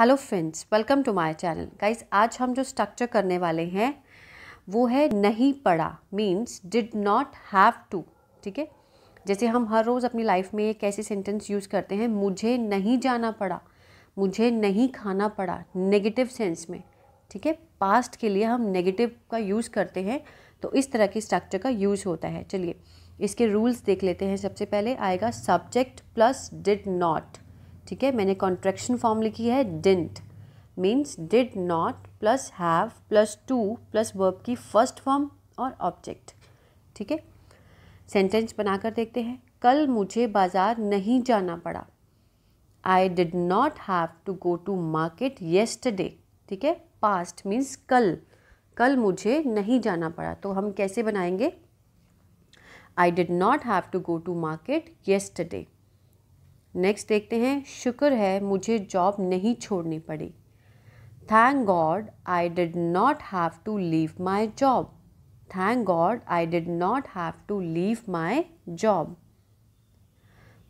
Hello friends welcome to my channel guys आज हम जो स्ट्रक्चर करने वाले हैं वो है नहीं पढ़ा means did not have to ठीक है जैसे हम हर रोज़ अपनी लाइफ में एक ऐसे सेंटेंस यूज़ करते हैं मुझे नहीं जाना पड़ा मुझे नहीं खाना पड़ा नेगेटिव सेंस में ठीक है पास्ट के लिए हम नेगेटिव का यूज़ करते हैं तो इस तरह के स्ट्रक्चर का यूज़ होता है चलिए इसके रूल्स देख लेते हैं सबसे पहले आएगा सब्जेक्ट प्लस डिड नॉट ठीक है मैंने कॉन्ट्रेक्शन फॉर्म लिखी है didn't means did not plus have plus to plus verb की फर्स्ट फॉर्म और ऑब्जेक्ट ठीक है सेंटेंस बनाकर देखते हैं कल मुझे बाज़ार नहीं जाना पड़ा I did not have to go to market yesterday ठीक है पास्ट मीन्स कल कल मुझे नहीं जाना पड़ा तो हम कैसे बनाएंगे I did not have to go to market yesterday next देखते हैं शुक्र है मुझे जॉब नहीं छोड़नी पड़ी thank God I did not have to leave my job thank God I did not have to leave my job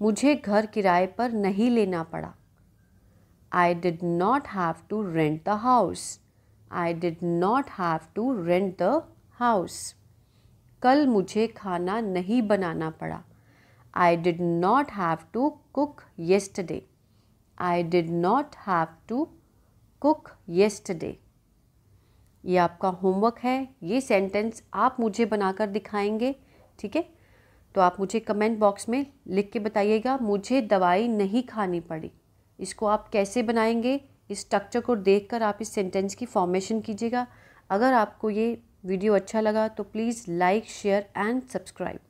मुझे घर किराए पर नहीं लेना पड़ा I did not have to rent the house I did not have to rent the house कल मुझे खाना नहीं बनाना पड़ा I did not have to cook yesterday. I did not have to cook yesterday. ये आपका होमवर्क है ये sentence आप मुझे बनाकर दिखाएंगे ठीक है तो आप मुझे कमेंट बॉक्स में लिख के बताइएगा मुझे दवाई नहीं खानी पड़ी इसको आप कैसे बनाएंगे इस स्ट्रक्चर को देखकर आप इस सेंटेंस की फॉर्मेशन कीजिएगा अगर आपको ये वीडियो अच्छा लगा तो please like share and subscribe